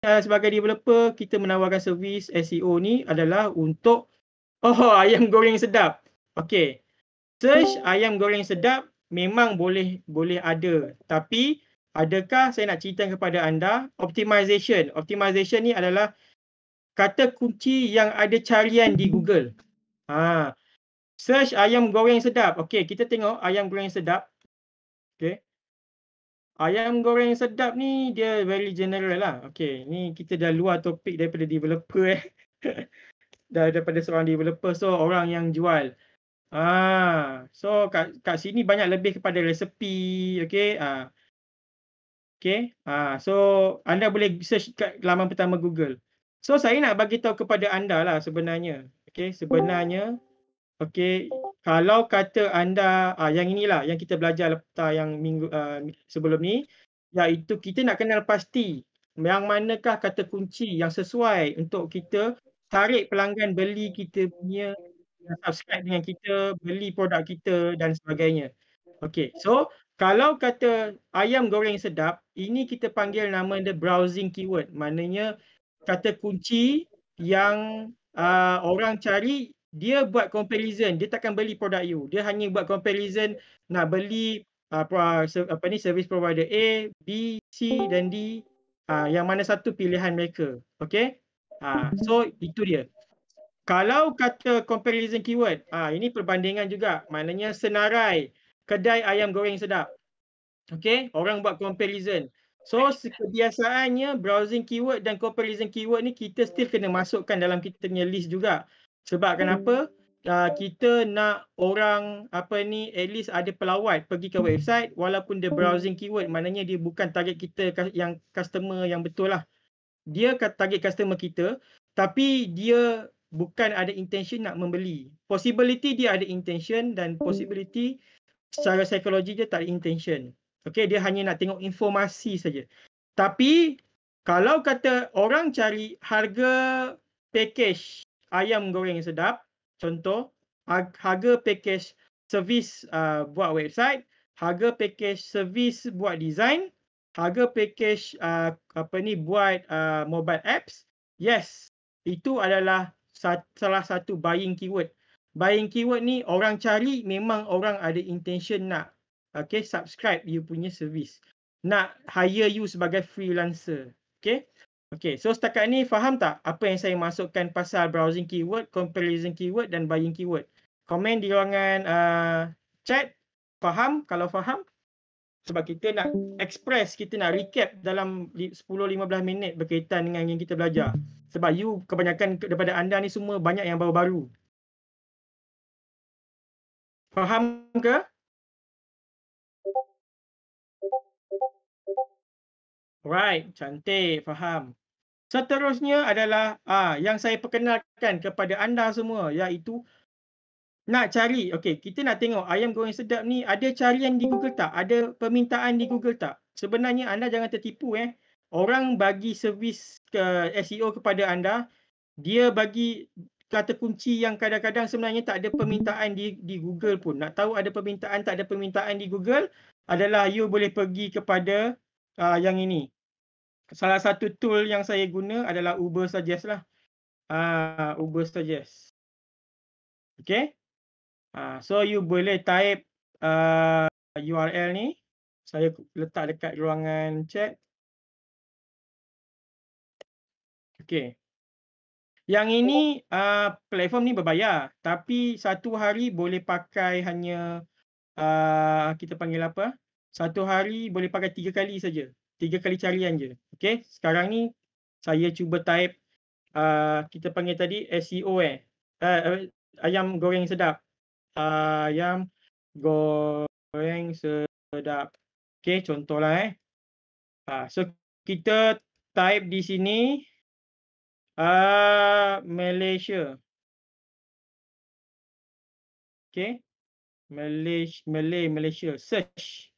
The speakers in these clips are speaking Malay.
Eh, sebagai developer kita menawarkan servis SEO ni adalah untuk oh ayam goreng sedap. Okey. Search ayam goreng sedap memang boleh boleh ada tapi adakah saya nak cerita kepada anda optimization. Optimization ni adalah kata kunci yang ada carian di Google. Ha. Search ayam goreng sedap. Okey, kita tengok ayam goreng sedap. Okey. Ayam goreng sedap ni dia very general lah. Okay, ni kita dah luar topik daripada developer eh. dah daripada seorang developer. So, orang yang jual. Ah, so kat, kat sini banyak lebih kepada resepi. Okay, ah. Okay, ah, so anda boleh search kat laman pertama Google. So, saya nak bagi tahu kepada anda lah sebenarnya. Okay, sebenarnya. Hmm. Okey, kalau kata anda ah yang inilah yang kita belajar lepas yang minggu uh, sebelum ni iaitu kita nak kenal pasti yang manakah kata kunci yang sesuai untuk kita tarik pelanggan beli kita punya subscribe dengan kita, beli produk kita dan sebagainya. Okey, so kalau kata ayam goreng sedap, ini kita panggil nama dia browsing keyword. Maknanya kata kunci yang uh, orang cari dia buat comparison dia takkan beli produk you dia hanya buat comparison nak beli apa ah, ah, apa ni service provider A B C dan D ah, yang mana satu pilihan mereka okey so itu dia kalau kata comparison keyword ah ini perbandingan juga maknanya senarai kedai ayam goreng sedap okey orang buat comparison So kebiasaannya browsing keyword dan comparison keyword ni kita still kena masukkan dalam kita punya list juga. Sebab kenapa? Hmm. Uh, ah, kita nak orang apa ni at least ada pelawat pergi ke website walaupun dia hmm. browsing keyword maknanya dia bukan target kita yang customer yang betul lah. Dia target customer kita tapi dia bukan ada intention nak membeli. Possibility dia ada intention dan hmm. possibility secara psikologi dia tak ada intention. Okay dia hanya nak tengok informasi saja. Tapi kalau kata orang cari harga package ayam goreng yang sedap. Contoh, ha-, harga package servis uh, buat website, harga package servis buat design, harga package uh, apa ni buat uh, mobile apps. Yes, itu adalah salah satu buying keyword. Buying keyword ni orang cari memang orang ada intention nak okay, subscribe you punya servis, Nak hire you sebagai freelancer. Okay. Okay, so setakat ni faham tak apa yang saya masukkan pasal browsing keyword, comparison keyword dan buying keyword? Komen di ruangan uh, chat, faham kalau faham? Sebab kita nak express, kita nak recap dalam 10-15 minit berkaitan dengan yang kita belajar. Sebab you kebanyakan daripada anda ni semua banyak yang baru-baru. Faham ke? Right, cantik, faham. Seterusnya adalah uh, yang saya perkenalkan kepada anda semua iaitu nak cari, okay, kita nak tengok ayam goreng sedap ni ada carian di Google tak? Ada permintaan di Google tak? Sebenarnya anda jangan tertipu eh. Orang bagi servis ke SEO kepada anda, dia bagi kata kunci yang kadang-kadang sebenarnya tak ada permintaan di di Google pun. Nak tahu ada permintaan tak ada permintaan di Google adalah you boleh pergi kepada uh, yang ini, salah satu tool yang saya guna adalah Uber Suggest lah. Uh, Uber Suggest. Okay. Uh, so you boleh type uh, ah, URL ni. Saya letak dekat ruangan chat. Okay. Yang ini uh, platform ni berbayar. Tapi satu hari boleh pakai hanya uh, kita panggil apa? Satu hari boleh pakai tiga kali saja tiga kali carian je. Okay. Sekarang ni saya cuba type uh, kita panggil tadi SEO eh. Uh, ayam goreng sedap. Uh, ayam goreng sedap. Okay contohlah eh. Uh, so kita type di sini uh, Malaysia. Okay. Malaysia, Malay, Malaysia. Search.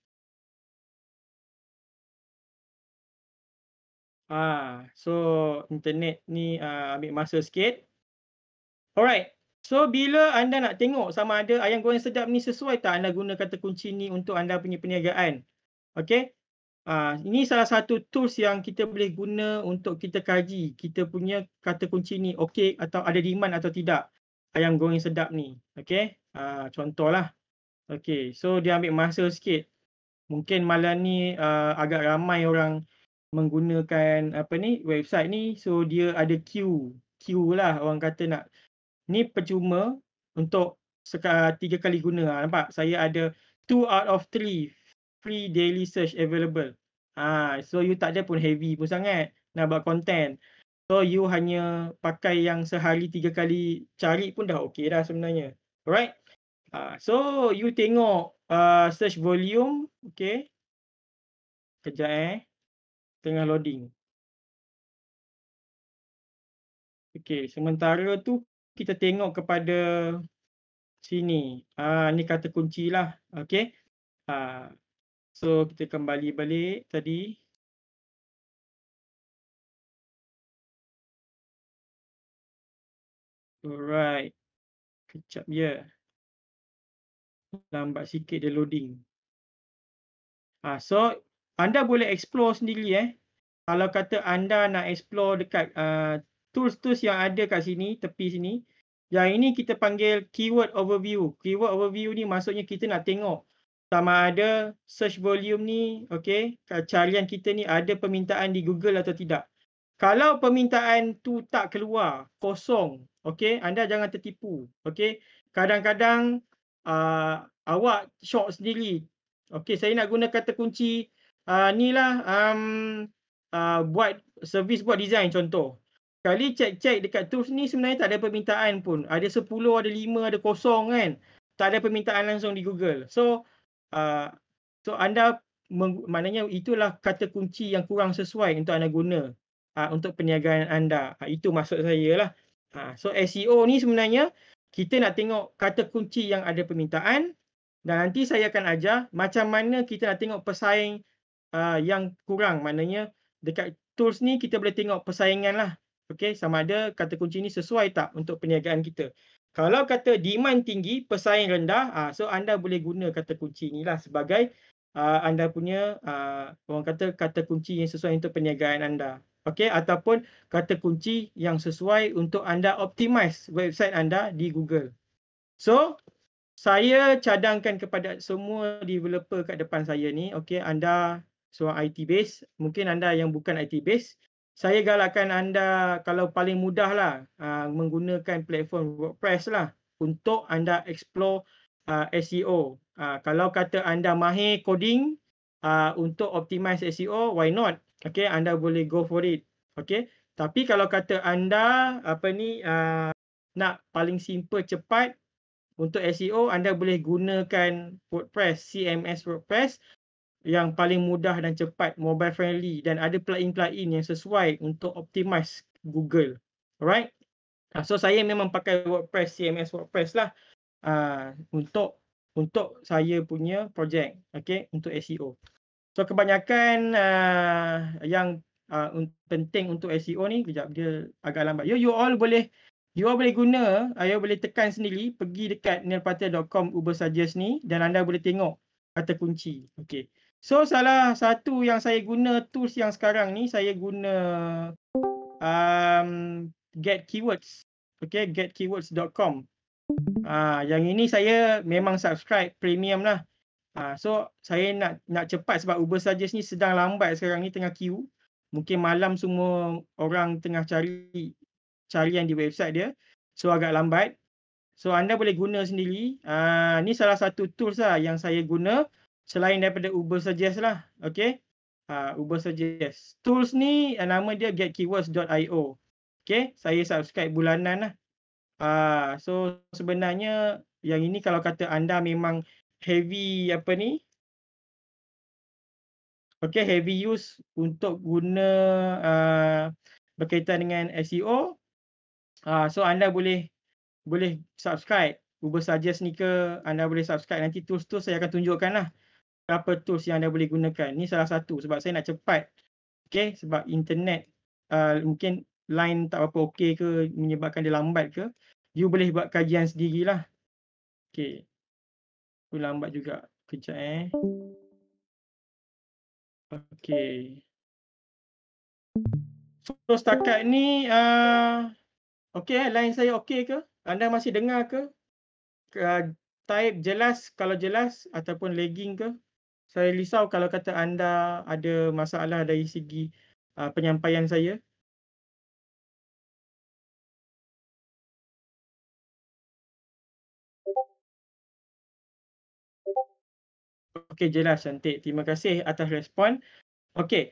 Ah, so internet ni uh, ambil masa sikit. Alright. So bila anda nak tengok sama ada ayam goreng sedap ni sesuai tak anda guna kata kunci ni untuk anda punya perniagaan. Okay. Ah, ini salah satu tools yang kita boleh guna untuk kita kaji kita punya kata kunci ni okay atau ada demand atau tidak ayam goreng sedap ni. Okay. Ah, contohlah. Okay. So dia ambil masa sikit. Mungkin malam ni uh, agak ramai orang menggunakan apa ni website ni so dia ada queue queue lah orang kata nak ni percuma untuk seka, tiga kali guna lah. nampak saya ada two out of three free daily search available ha, so you tak ada pun heavy pun sangat nak buat content so you hanya pakai yang sehari tiga kali cari pun dah okey dah sebenarnya alright ha, so you tengok uh, search volume okay kejap eh tengah loading. Okey, sementara tu kita tengok kepada sini. Ah ni kata kuncilah. Okey. Ah uh, so kita kembali balik tadi. Alright. Kejap ya. Lambat sikit dia loading. Ah so anda boleh explore sendiri eh. Kalau kata anda nak explore dekat uh, tools-tools uh, yang ada kat sini, tepi sini. Yang ini kita panggil keyword overview. Keyword overview ni maksudnya kita nak tengok sama ada search volume ni, okay, carian kita ni ada permintaan di Google atau tidak. Kalau permintaan tu tak keluar, kosong, okay, anda jangan tertipu. Okay, kadang-kadang uh, awak shock sendiri. Okay, saya nak guna kata kunci uh, ni lah um, uh, buat servis buat design contoh. Kali cek-cek dekat tools ni sebenarnya tak ada permintaan pun. Ada 10, ada 5, ada kosong kan. Tak ada permintaan langsung di Google. So, uh, so anda meng, maknanya itulah kata kunci yang kurang sesuai untuk anda guna uh, untuk perniagaan anda. Uh, itu maksud saya lah. Uh, so SEO ni sebenarnya kita nak tengok kata kunci yang ada permintaan dan nanti saya akan ajar macam mana kita nak tengok pesaing uh, yang kurang maknanya dekat tools ni kita boleh tengok persaingan lah okay, sama ada kata kunci ni sesuai tak untuk perniagaan kita kalau kata demand tinggi, persaing rendah uh, so anda boleh guna kata kunci ni lah sebagai uh, anda punya uh, orang kata kata kunci yang sesuai untuk perniagaan anda okay, ataupun kata kunci yang sesuai untuk anda optimize website anda di Google so saya cadangkan kepada semua developer kat depan saya ni okay, anda seorang IT base, mungkin anda yang bukan IT base, saya galakkan anda kalau paling mudah lah uh, menggunakan platform WordPress lah untuk anda explore uh, ah, SEO. Uh, ah, kalau kata anda mahir coding uh, untuk optimize SEO, why not? Okay, anda boleh go for it. Okay, tapi kalau kata anda apa ni uh, nak paling simple cepat untuk SEO, anda boleh gunakan WordPress, CMS WordPress yang paling mudah dan cepat, mobile friendly dan ada plugin-plugin yang sesuai untuk optimize Google. Alright? Ah, so saya memang pakai WordPress, CMS WordPress lah uh, untuk untuk saya punya projek, okay, untuk SEO. So kebanyakan uh, yang uh, penting untuk SEO ni, kejap dia agak lambat. You, you all boleh You all boleh guna, you boleh tekan sendiri, pergi dekat nilpatia.com uber suggest ni dan anda boleh tengok kata kunci. Okay. So salah satu yang saya guna tools yang sekarang ni saya guna um, get keywords. Okay, getkeywords.com. Ah, uh, yang ini saya memang subscribe premium lah. Ah, uh, so saya nak nak cepat sebab Uber Suggest ni sedang lambat sekarang ni tengah queue. Mungkin malam semua orang tengah cari cari yang di website dia. So agak lambat. So anda boleh guna sendiri. Ah, uh, ni salah satu tools lah yang saya guna selain daripada Uber Suggest lah. Okay. Uh, Uber Suggest. Tools ni uh, nama dia getkeywords.io. Okay. Saya subscribe bulanan lah. Uh, so sebenarnya yang ini kalau kata anda memang heavy apa ni. Okay. Heavy use untuk guna uh, berkaitan dengan SEO. Uh, so anda boleh boleh subscribe Uber Suggest ni ke anda boleh subscribe nanti tools tools saya akan tunjukkan lah apa tools yang anda boleh gunakan. Ni salah satu sebab saya nak cepat. Okay, sebab internet uh, mungkin line tak apa-apa okay ke menyebabkan dia lambat ke. You boleh buat kajian lah Okay. Aku lambat juga. Kejap eh. Okay. So setakat ni, uh, okay eh, line saya okay ke? Anda masih dengar ke? Uh, type jelas kalau jelas ataupun lagging ke? saya risau kalau kata anda ada masalah dari segi uh, penyampaian saya. Okey jelas cantik. Terima kasih atas respon. Okey.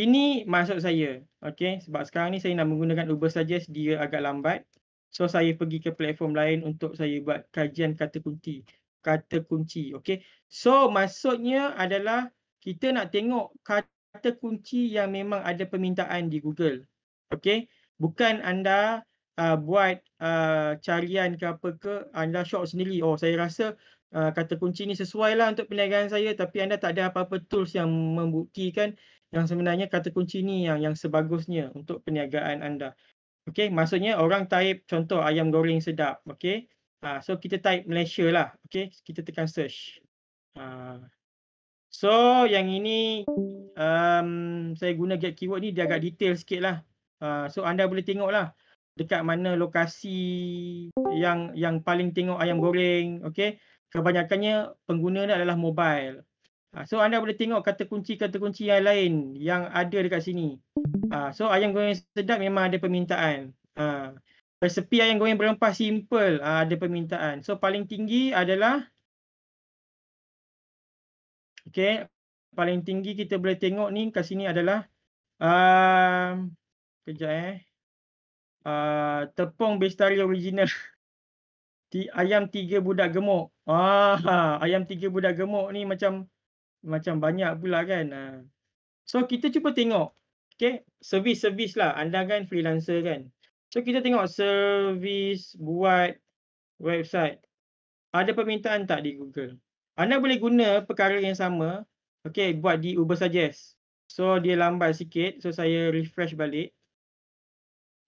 Ini masuk saya. Okey sebab sekarang ni saya nak menggunakan Uber saja, dia agak lambat. So saya pergi ke platform lain untuk saya buat kajian kata kunci kata kunci. Okay. So maksudnya adalah kita nak tengok kata kunci yang memang ada permintaan di Google. Okay. Bukan anda uh, buat uh, carian ke apa ke anda shop sendiri. Oh saya rasa Uh, kata kunci ni sesuai lah untuk perniagaan saya tapi anda tak ada apa-apa tools yang membuktikan yang sebenarnya kata kunci ni yang yang sebagusnya untuk perniagaan anda. Okay, maksudnya orang type contoh ayam goreng sedap, okay. Uh, so kita type Malaysia lah. Okay, kita tekan search. Uh, so yang ini um, saya guna get keyword ni dia agak detail sikit lah. Uh, so anda boleh tengok lah dekat mana lokasi yang yang paling tengok ayam goreng. Okay, kebanyakannya pengguna ni adalah mobile. So anda boleh tengok kata kunci-kata kunci yang lain yang ada dekat sini. So ayam goreng sedap memang ada permintaan resepi ayam goreng berempah simple uh, ada permintaan. So paling tinggi adalah Okay, paling tinggi kita boleh tengok ni kat sini adalah um, kejap eh. Uh, tepung bestari original. ayam tiga budak gemuk. Ah, ayam tiga budak gemuk ni macam macam banyak pula kan. Uh. So kita cuba tengok. Okay, servis-servis lah. Anda kan freelancer kan. So kita tengok service buat website. Ada permintaan tak di Google? Anda boleh guna perkara yang sama. Okay, buat di Uber Suggest. So dia lambat sikit. So saya refresh balik.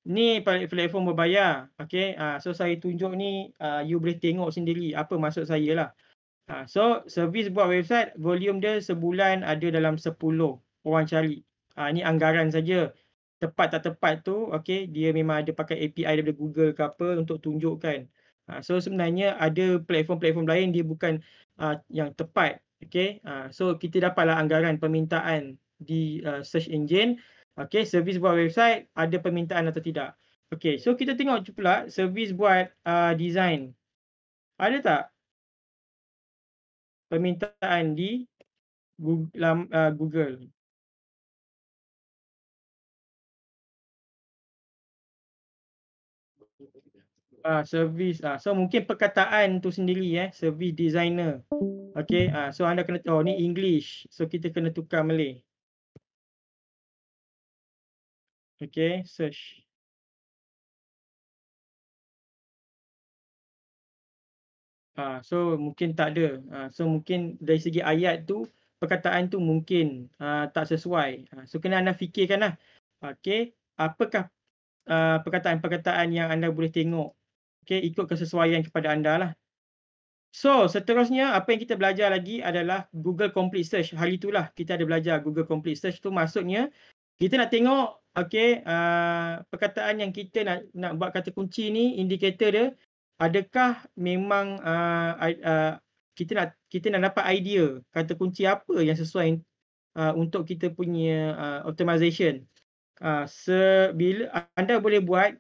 Ni platform berbayar. Okay, uh, so saya tunjuk ni. Uh, you boleh tengok sendiri apa maksud saya lah. Uh, so service buat website. Volume dia sebulan ada dalam 10 orang cari. Uh, ni anggaran saja tepat tak tepat tu okey dia memang ada pakai API daripada Google ke apa untuk tunjukkan uh, so sebenarnya ada platform-platform lain dia bukan uh, yang tepat okey uh, ha, so kita dapatlah anggaran permintaan di uh, search engine okey servis buat website ada permintaan atau tidak okey so kita tengok pula servis buat uh, design ada tak permintaan di Google, uh, Google uh, service uh, so mungkin perkataan tu sendiri eh service designer okey uh, ah, so anda kena tahu oh, ni english so kita kena tukar Malay okey search ah uh, so mungkin tak ada uh, so mungkin dari segi ayat tu perkataan tu mungkin uh, tak sesuai uh, so kena anda fikirkanlah okey apakah Uh, perkataan-perkataan yang anda boleh tengok Okay, ikut kesesuaian kepada anda lah. So, seterusnya apa yang kita belajar lagi adalah Google Complete Search. Hari itulah kita ada belajar Google Complete Search tu maksudnya kita nak tengok okay, uh, ah, perkataan yang kita nak nak buat kata kunci ni, indikator dia adakah memang uh, uh, kita nak kita nak dapat idea kata kunci apa yang sesuai uh, untuk kita punya uh, optimization. Uh, sebila anda boleh buat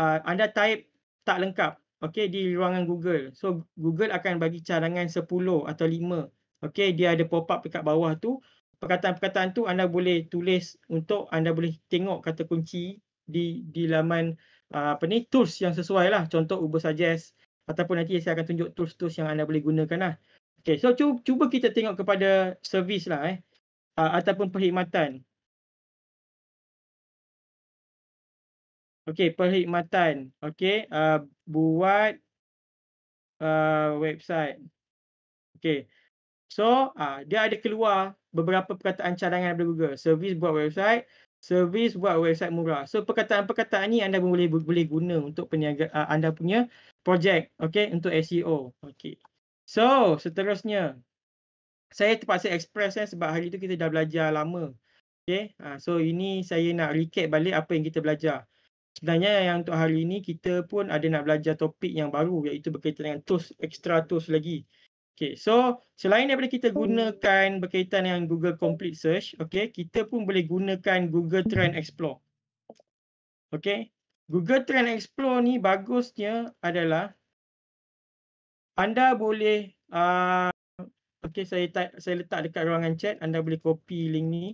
uh, anda type tak lengkap okey di ruangan Google. So Google akan bagi cadangan 10 atau 5. Okey dia ada pop up dekat bawah tu. Perkataan-perkataan tu anda boleh tulis untuk anda boleh tengok kata kunci di di laman ah, apa ni tools yang sesuai lah. Contoh Uber Suggest ataupun nanti saya akan tunjuk tools-tools yang anda boleh gunakan lah. Okay, so cuba kita tengok kepada servis lah eh. Uh, ataupun perkhidmatan. Okey, perkhidmatan. Okey, uh, buat uh, website. Okey. So, uh, dia ada keluar beberapa perkataan cadangan daripada Google. Service buat website, servis buat website murah. So, perkataan-perkataan ni anda boleh boleh guna untuk peniaga, uh, anda punya projek. okey, untuk SEO. Okey. So, seterusnya saya terpaksa express eh, sebab hari tu kita dah belajar lama. Okay, Uh, ah, so, ini saya nak recap balik apa yang kita belajar sebenarnya yang untuk hari ini kita pun ada nak belajar topik yang baru iaitu berkaitan dengan tools extra tools lagi. Okay, so selain daripada kita hmm. gunakan berkaitan dengan Google Complete Search, okay, kita pun boleh gunakan Google Trend Explore. Okay, Google Trend Explore ni bagusnya adalah anda boleh, uh, okay, saya saya letak dekat ruangan chat, anda boleh copy link ni.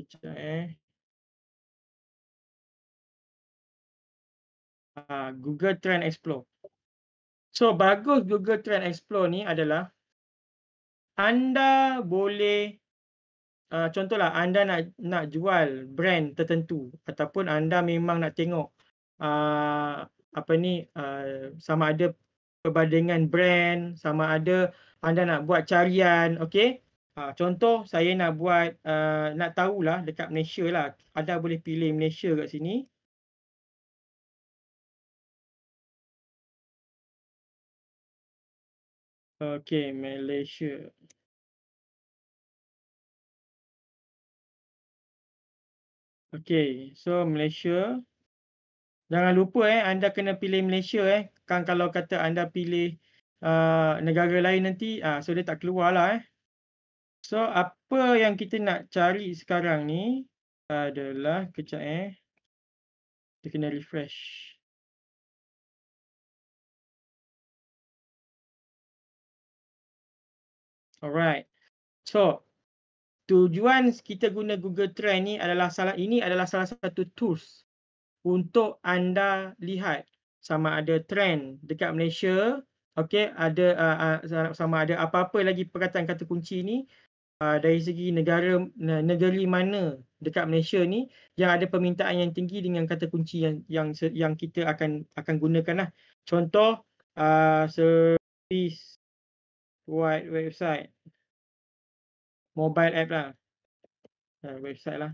Sekejap eh. Ah, Google Trend Explore. So bagus Google Trend Explore ni adalah anda boleh uh, contohlah anda nak nak jual brand tertentu ataupun anda memang nak tengok uh, apa ni uh, sama ada perbandingan brand sama ada anda nak buat carian okey uh, contoh saya nak buat uh, nak tahulah dekat Malaysia lah anda boleh pilih Malaysia kat sini Okay, Malaysia. Okay, so Malaysia. Jangan lupa eh, anda kena pilih Malaysia eh. Kan kalau kata anda pilih uh, negara lain nanti, uh, so dia tak keluar lah eh. So apa yang kita nak cari sekarang ni adalah, kejap eh. Kita kena refresh. Refresh. Alright. So, tujuan kita guna Google Trend ni adalah salah ini adalah salah satu tools untuk anda lihat sama ada trend dekat Malaysia, okey, ada uh, uh, sama ada apa-apa lagi perkataan kata kunci ni uh, dari segi negara negeri mana dekat Malaysia ni yang ada permintaan yang tinggi dengan kata kunci yang yang yang kita akan akan gunakanlah. Contoh uh, service white website. Mobile app lah. Uh, website lah.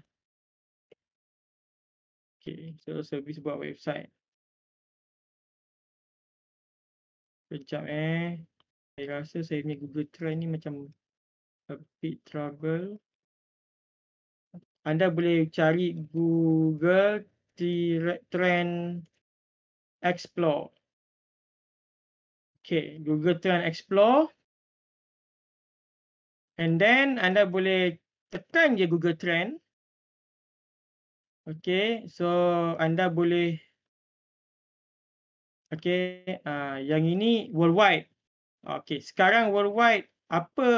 Okay, so service buat website. Sekejap eh. Saya rasa saya punya Google Trend ni macam a bit trouble. Anda boleh cari Google Trend Explore. Okay, Google Trend Explore. And then anda boleh tekan je Google Trend. Okay, so anda boleh. Okay, uh, yang ini worldwide. Okay, sekarang worldwide apa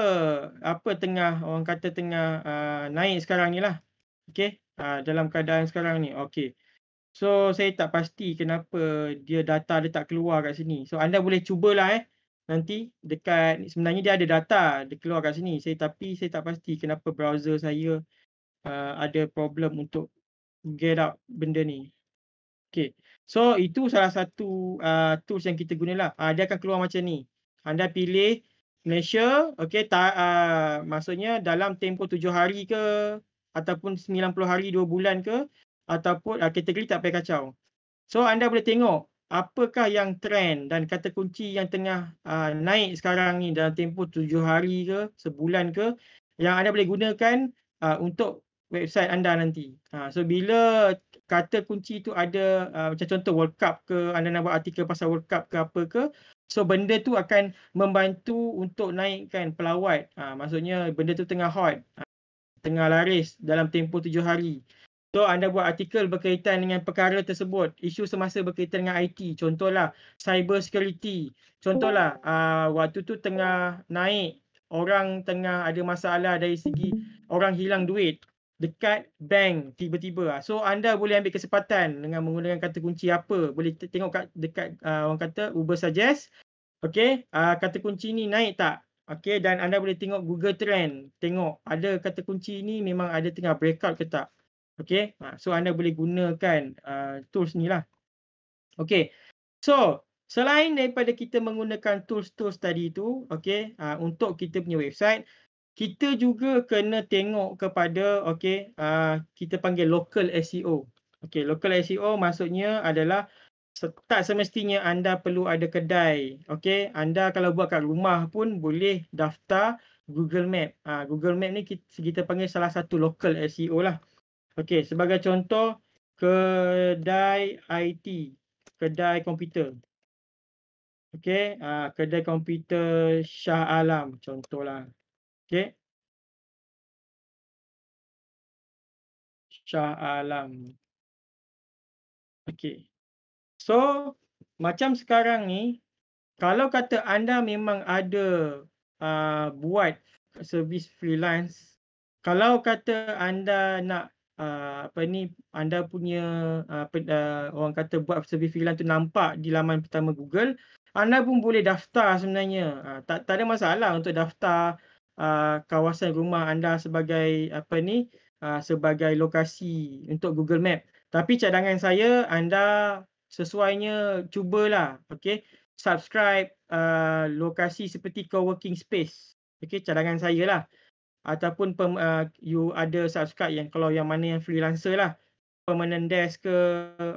apa tengah orang kata tengah uh, naik sekarang ni lah. Okay, uh, dalam keadaan sekarang ni. Okay, so saya tak pasti kenapa dia data dia tak keluar kat sini. So anda boleh cubalah eh nanti dekat sebenarnya dia ada data dia keluar kat sini saya tapi saya tak pasti kenapa browser saya uh, ada problem untuk get out benda ni okey so itu salah satu uh, tools yang kita gunalah uh, dia akan keluar macam ni anda pilih Malaysia okey ta uh, maksudnya dalam tempoh tujuh hari ke ataupun 90 hari dua bulan ke ataupun uh, kategori tak payah kacau so anda boleh tengok apakah yang trend dan kata kunci yang tengah uh, naik sekarang ni dalam tempoh tujuh hari ke sebulan ke yang anda boleh gunakan uh, untuk website anda nanti. Uh, so bila kata kunci tu ada uh, macam contoh World Cup ke anda nak buat artikel pasal World Cup ke apa ke so benda tu akan membantu untuk naikkan pelawat. Uh, maksudnya benda tu tengah hot. Uh, tengah laris dalam tempoh tujuh hari. So anda buat artikel berkaitan dengan perkara tersebut, isu semasa berkaitan dengan IT, contohlah cyber security, contohlah uh, waktu tu tengah naik, orang tengah ada masalah dari segi orang hilang duit dekat bank tiba-tiba. Ah, so anda boleh ambil kesempatan dengan menggunakan kata kunci apa, boleh tengok kat, dekat uh, orang kata Uber suggest, okay, uh, kata kunci ni naik tak? Okay, dan anda boleh tengok Google Trend, tengok ada kata kunci ni memang ada tengah breakout ke tak. Okay, ha, so anda boleh gunakan uh, tools ni lah. Okay, so selain daripada kita menggunakan tools-tools tadi tu, okay, uh, untuk kita punya website, kita juga kena tengok kepada, okay, uh, kita panggil local SEO. Okay, local SEO maksudnya adalah tak semestinya anda perlu ada kedai. Okay, anda kalau buat kat rumah pun boleh daftar Google Map. Uh, Google Map ni kita, kita panggil salah satu local SEO lah. Okey, sebagai contoh kedai IT, kedai komputer. Okey, uh, kedai komputer Shah Alam contohlah. Okey. Shah Alam. Okey. So, macam sekarang ni, kalau kata anda memang ada uh, buat servis freelance, kalau kata anda nak uh, apa ni anda punya uh, uh, orang kata buat survey freelance tu nampak di laman pertama Google anda pun boleh daftar sebenarnya uh, tak tak ada masalah untuk daftar uh, kawasan rumah anda sebagai apa ni uh, sebagai lokasi untuk Google Map tapi cadangan saya anda sesuainya cubalah okey subscribe uh, lokasi seperti co-working space okey cadangan saya lah ataupun pem, uh, you ada subscribe yang kalau yang mana yang freelancer lah permanent desk ke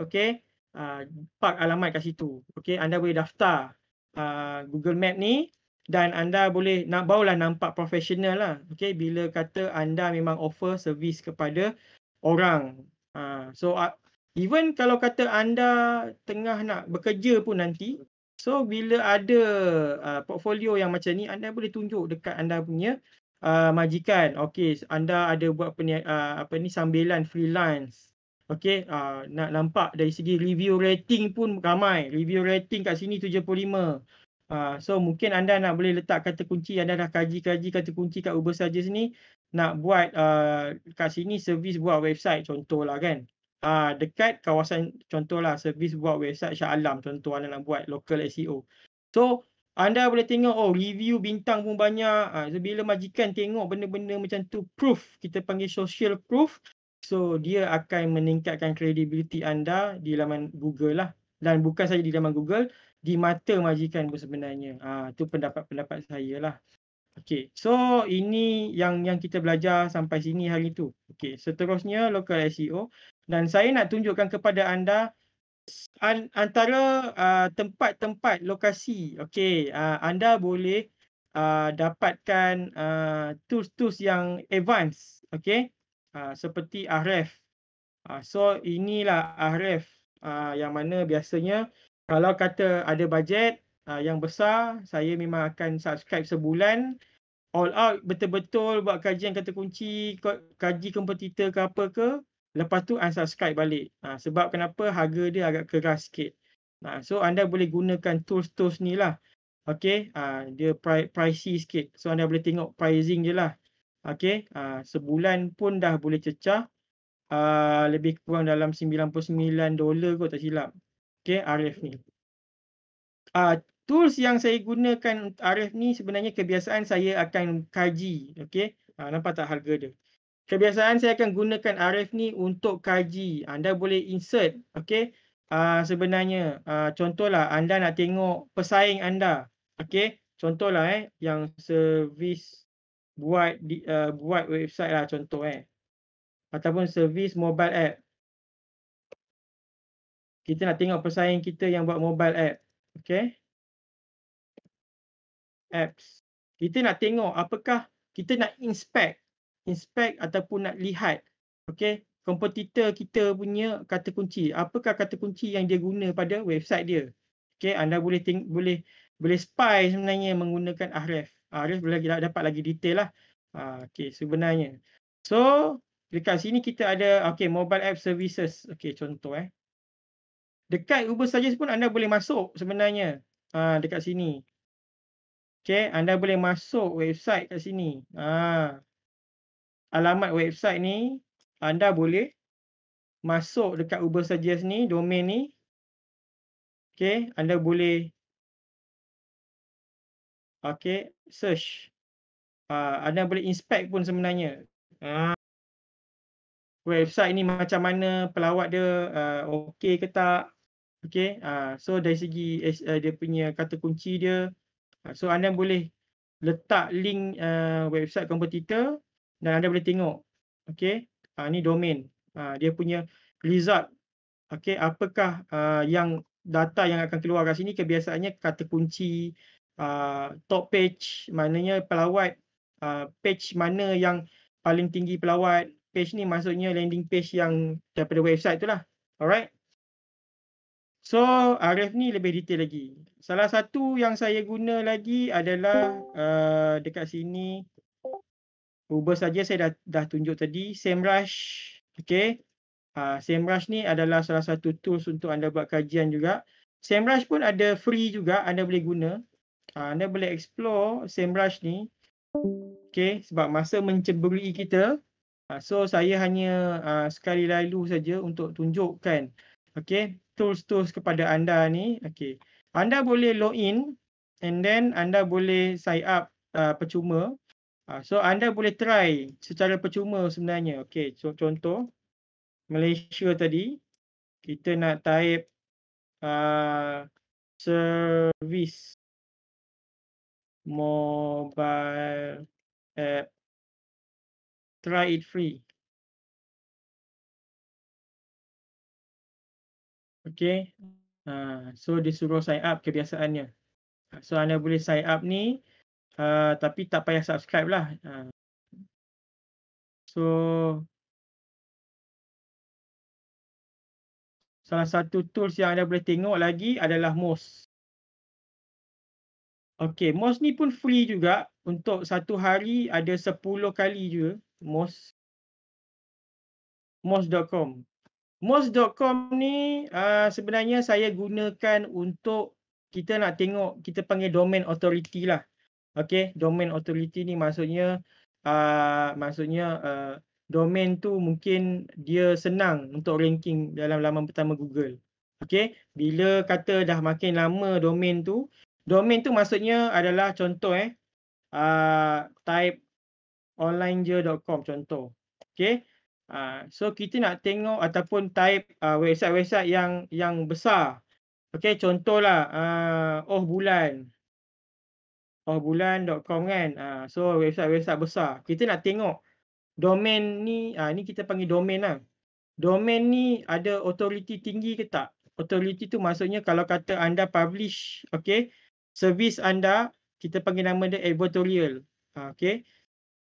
okay uh, park alamat kat situ okay anda boleh daftar uh, Google Map ni dan anda boleh nak barulah nampak professional lah okay bila kata anda memang offer servis kepada orang uh, so uh, even kalau kata anda tengah nak bekerja pun nanti so bila ada uh, portfolio yang macam ni anda boleh tunjuk dekat anda punya uh, majikan okey anda ada buat peni- uh, apa ni sambilan freelance okey uh, nak nampak dari segi review rating pun ramai review rating kat sini 75 uh, so mungkin anda nak boleh letak kata kunci anda dah kaji-kaji kata kunci kat Uber saja sini nak buat uh, kat sini servis buat website contohlah kan Ah uh, dekat kawasan contohlah servis buat website Shah Alam contoh anda nak buat local SEO. So anda boleh tengok oh review bintang pun banyak. Ha, so bila majikan tengok benda-benda macam tu proof, kita panggil social proof. So dia akan meningkatkan credibility anda di laman Google lah. Dan bukan saja di laman Google, di mata majikan pun sebenarnya. Ah ha, tu pendapat-pendapat saya lah. Okay, so ini yang yang kita belajar sampai sini hari tu. Okay, seterusnya local SEO. Dan saya nak tunjukkan kepada anda antara uh, tempat-tempat uh, lokasi okey uh, anda boleh uh, dapatkan uh, tools-tools yang advance okey uh, seperti Ahref uh, so inilah Ahref uh, yang mana biasanya kalau kata ada bajet uh, yang besar saya memang akan subscribe sebulan all out betul-betul buat kajian kata kunci kaji kompetitor ke apa ke Lepas tu unsubscribe balik. Ha, sebab kenapa harga dia agak keras sikit. Ha, so anda boleh gunakan tools-tools ni lah. Okay. Ha, dia pri pricey sikit. So anda boleh tengok pricing je lah. Okay. Ha, sebulan pun dah boleh cecah. Ha, lebih kurang dalam $99 kot tak silap. Okay. Arif ni. Ha, tools yang saya gunakan Arif ni sebenarnya kebiasaan saya akan kaji. Okay. Ha, nampak tak harga dia? kebiasaan saya akan gunakan RF ni untuk kaji. Anda boleh insert, okay? Uh, ah, sebenarnya uh, contohlah anda nak tengok pesaing anda, okay? Contohlah eh yang servis buat di, uh, buat website lah contoh eh. Ataupun servis mobile app. Kita nak tengok pesaing kita yang buat mobile app, okay? Apps. Kita nak tengok apakah kita nak inspect inspect ataupun nak lihat okay? kompetitor kita punya kata kunci apakah kata kunci yang dia guna pada website dia Okay, anda boleh ting- boleh boleh spy sebenarnya menggunakan Ahref ah, Ahref boleh lagi lah, dapat lagi detail lah ah, okay sebenarnya so dekat sini kita ada okay, mobile app services okay contoh eh dekat Uber saja pun anda boleh masuk sebenarnya ha, dekat sini okay anda boleh masuk website kat sini ha alamat website ni anda boleh masuk dekat Uber Suggest ni domain ni okey anda boleh okey search uh, anda boleh inspect pun sebenarnya uh, website ni macam mana pelawat dia uh, ah, okey ke tak okey uh, so dari segi uh, dia punya kata kunci dia uh, so anda boleh letak link uh, website kompetitor dan anda boleh tengok okey uh, ah, ni domain uh, dia punya result okey apakah uh, yang data yang akan keluar kat sini kebiasaannya kata kunci uh, top page maknanya pelawat uh, page mana yang paling tinggi pelawat page ni maksudnya landing page yang daripada website lah, alright So, Arif ni lebih detail lagi. Salah satu yang saya guna lagi adalah uh, dekat sini Uber saja saya dah dah tunjuk tadi Semrush okay. uh, ah, Semrush ni adalah salah satu tools untuk anda buat kajian juga Semrush pun ada free juga anda boleh guna uh, anda boleh explore Semrush ni okay. sebab masa menceburi kita uh, so saya hanya uh, sekali lalu saja untuk tunjukkan okay. tools-tools kepada anda ni okay. anda boleh login and then anda boleh sign up uh, percuma Ah, so anda boleh try secara percuma sebenarnya. Okay so contoh Malaysia tadi kita nak type uh, service mobile app try it free. Okay uh, ah, so disuruh sign up kebiasaannya. So anda boleh sign up ni Uh, tapi tak payah subscribe lah. Uh. So salah satu tools yang anda boleh tengok lagi adalah Moz. Okay, Moz ni pun free juga. Untuk satu hari ada 10 kali je Moz. Moz.com. Moz.com ni uh, sebenarnya saya gunakan untuk kita nak tengok kita panggil domain authority lah. Okay, domain authority ni maksudnya uh, maksudnya uh, domain tu mungkin dia senang untuk ranking dalam laman pertama Google. Okay, bila kata dah makin lama domain tu, domain tu maksudnya adalah contoh eh, uh, type onlineje.com contoh. Okay, uh, so kita nak tengok ataupun type website-website uh, yang yang besar. Okay, contohlah uh, oh bulan ohbulan.com kan. Uh, so website-website besar. Kita nak tengok domain ni, uh, ni kita panggil domain lah. Domain ni ada authority tinggi ke tak? Authority tu maksudnya kalau kata anda publish, okay. Service anda, kita panggil nama dia advertorial. Uh, okay.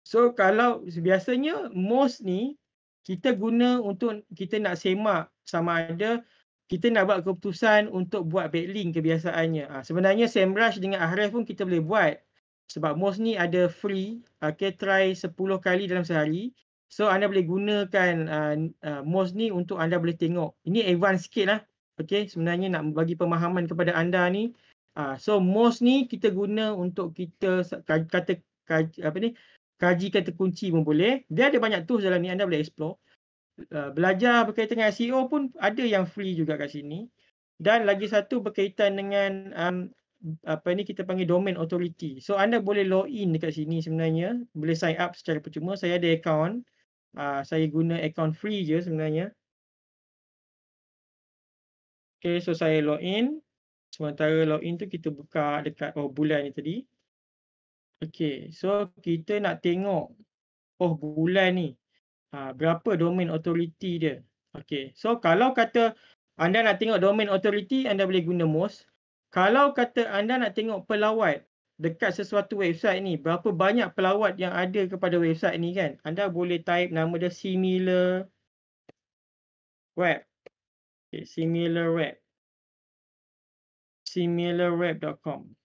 So kalau biasanya most ni, kita guna untuk kita nak semak sama ada kita nak buat keputusan untuk buat backlink kebiasaannya. Uh, sebenarnya SEMrush dengan Ahref pun kita boleh buat. Sebab most ni ada free, ah, okay, try 10 kali dalam sehari. So anda boleh gunakan uh, ah, uh, most ni untuk anda boleh tengok. Ini advance sikit lah. Okay, sebenarnya nak bagi pemahaman kepada anda ni. Uh, so most ni kita guna untuk kita kata, kata apa ni, kaji kata kunci pun boleh. Dia ada banyak tools dalam ni anda boleh explore. Uh, belajar berkaitan dengan SEO pun ada yang free juga kat sini. Dan lagi satu berkaitan dengan um, apa ni kita panggil domain authority. So anda boleh log in dekat sini sebenarnya. Boleh sign up secara percuma. Saya ada account. Uh, saya guna account free je sebenarnya. Okay so saya log in. Sementara log in tu kita buka dekat oh bulan ni tadi. Okay so kita nak tengok oh bulan ni ha, berapa domain authority dia. Okay, so kalau kata anda nak tengok domain authority, anda boleh guna most. Kalau kata anda nak tengok pelawat dekat sesuatu website ni, berapa banyak pelawat yang ada kepada website ni kan, anda boleh type nama dia similar web. Okay, similar web. Similarweb.com.